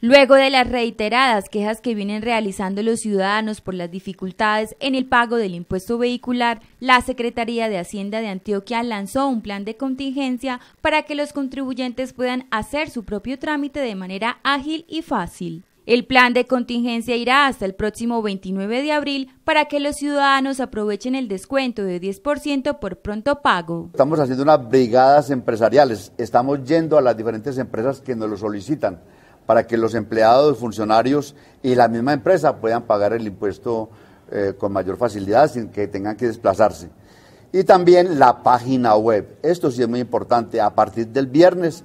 Luego de las reiteradas quejas que vienen realizando los ciudadanos por las dificultades en el pago del impuesto vehicular, la Secretaría de Hacienda de Antioquia lanzó un plan de contingencia para que los contribuyentes puedan hacer su propio trámite de manera ágil y fácil. El plan de contingencia irá hasta el próximo 29 de abril para que los ciudadanos aprovechen el descuento de 10% por pronto pago. Estamos haciendo unas brigadas empresariales, estamos yendo a las diferentes empresas que nos lo solicitan para que los empleados, funcionarios y la misma empresa puedan pagar el impuesto eh, con mayor facilidad sin que tengan que desplazarse. Y también la página web. Esto sí es muy importante. A partir del viernes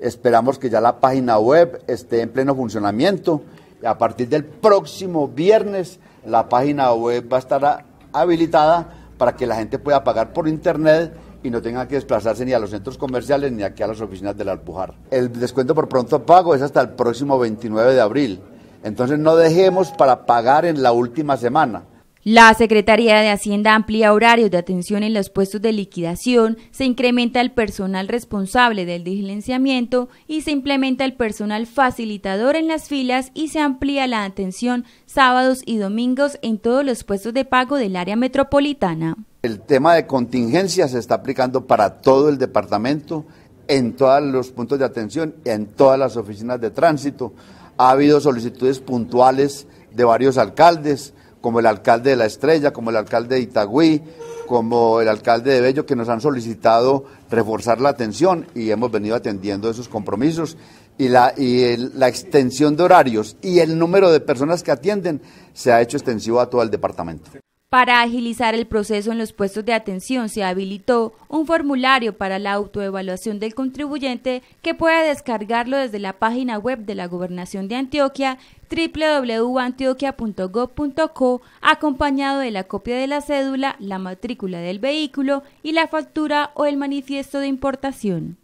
esperamos que ya la página web esté en pleno funcionamiento. A partir del próximo viernes la página web va a estar habilitada para que la gente pueda pagar por internet y no tengan que desplazarse ni a los centros comerciales ni aquí a las oficinas de la Alpujar. El descuento por pronto pago es hasta el próximo 29 de abril, entonces no dejemos para pagar en la última semana. La Secretaría de Hacienda amplía horarios de atención en los puestos de liquidación, se incrementa el personal responsable del diligenciamiento y se implementa el personal facilitador en las filas y se amplía la atención sábados y domingos en todos los puestos de pago del área metropolitana. El tema de contingencia se está aplicando para todo el departamento, en todos los puntos de atención, en todas las oficinas de tránsito. Ha habido solicitudes puntuales de varios alcaldes, como el alcalde de La Estrella, como el alcalde de Itagüí, como el alcalde de Bello, que nos han solicitado reforzar la atención y hemos venido atendiendo esos compromisos. Y, la, la extensión de horarios y el número de personas que atienden se ha hecho extensivo a todo el departamento. Para agilizar el proceso en los puestos de atención se habilitó un formulario para la autoevaluación del contribuyente que puede descargarlo desde la página web de la Gobernación de Antioquia www.antioquia.gov.co acompañado de la copia de la cédula, la matrícula del vehículo y la factura o el manifiesto de importación.